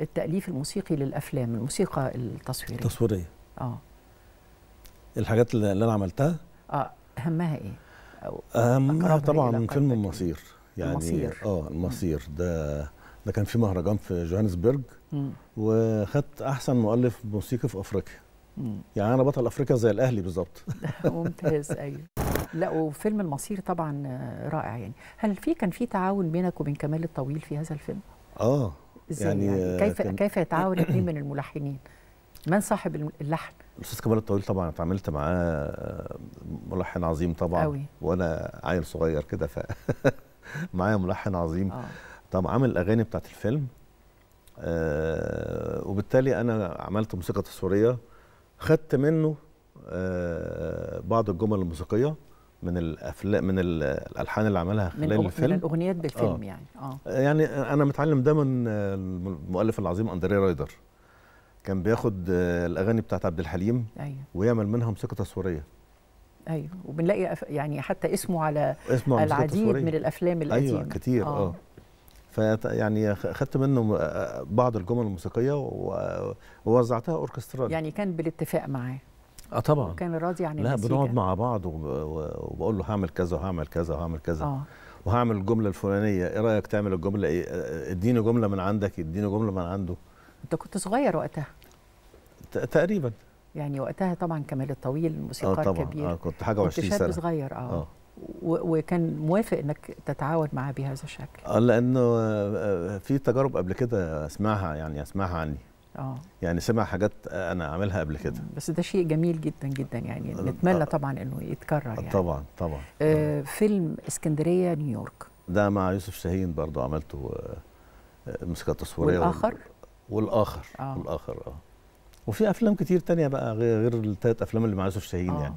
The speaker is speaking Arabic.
التاليف الموسيقي للافلام الموسيقى التصويريه التصويريه اه الحاجات اللي انا عملتها اه اهمها ايه اهمها إيه طبعا فيلم يعني؟ المصير يعني المصير. اه المصير ده ده كان في مهرجان في جوهانسبرج وخدت احسن مؤلف موسيقي في افريقيا مم. يعني انا بطل افريقيا زي الاهلي بالظبط ممتاز ايوه لا وفيلم المصير طبعا آه، رائع يعني هل في كان في تعاون بينك وبين كمال الطويل في هذا الفيلم اه يعني, يعني كيف كان... كيف يتعاون اثنين من الملحنين؟ من صاحب اللحن؟ الاستاذ كمال الطويل طبعا اتعاملت معاه آه، ملحن عظيم طبعا أوي. وانا عيل صغير كده ف معايا ملحن عظيم آه. طبعا عامل الاغاني بتاعت الفيلم آه وبالتالي انا عملت موسيقى تصويريه خدت منه آه بعض الجمل الموسيقيه من الافلام من الالحان اللي عملها خلال من الفيلم من الاغنيات بالفيلم أوه. يعني اه يعني انا متعلم ده من المؤلف العظيم اندريه رايدر كان بياخد الاغاني بتاعت عبد الحليم ايوه ويعمل منها موسيقى تصويريه ايوه وبنلاقي يعني حتى اسمه على اسمه العديد من الافلام أيوه، القديمه ايوه كتير اه, آه. فيعني يعني خدت منه بعض الجمل الموسيقيه ووزعتها اوركسترا يعني كان بالاتفاق معاه اه طبعا كان راضي عن لا بنقعد يعني. مع بعض وبقول له هعمل كذا وهعمل كذا وهعمل كذا آه. وهعمل الجمله الفلانيه ايه رايك تعمل الجمله ايه, إيه، اديني جمله من عندك اديني جمله من عنده انت كنت صغير وقتها تقريبا يعني وقتها طبعا كمال الطويل موسيقار آه طبعا. كبير اه كنت حاجه و20 سنه كنت صغير اه, آه. وكان موافق انك تتعاون معاه بهذا الشكل اه لانه آه، آه، في تجارب قبل كده اسمعها يعني اسمعها عني اه يعني سمع حاجات انا عاملها قبل كده بس ده شيء جميل جدا جدا يعني نتمنى آه. طبعا انه يتكرر يعني طبعا طبعا آه فيلم اسكندريه نيويورك ده مع يوسف شاهين برضو عملته مسكه آه، آه، تصويريه والاخر والاخر آه. والاخر اه وفي افلام كتير تانية بقى غير الثلاث افلام اللي مع يوسف شاهين آه. يعني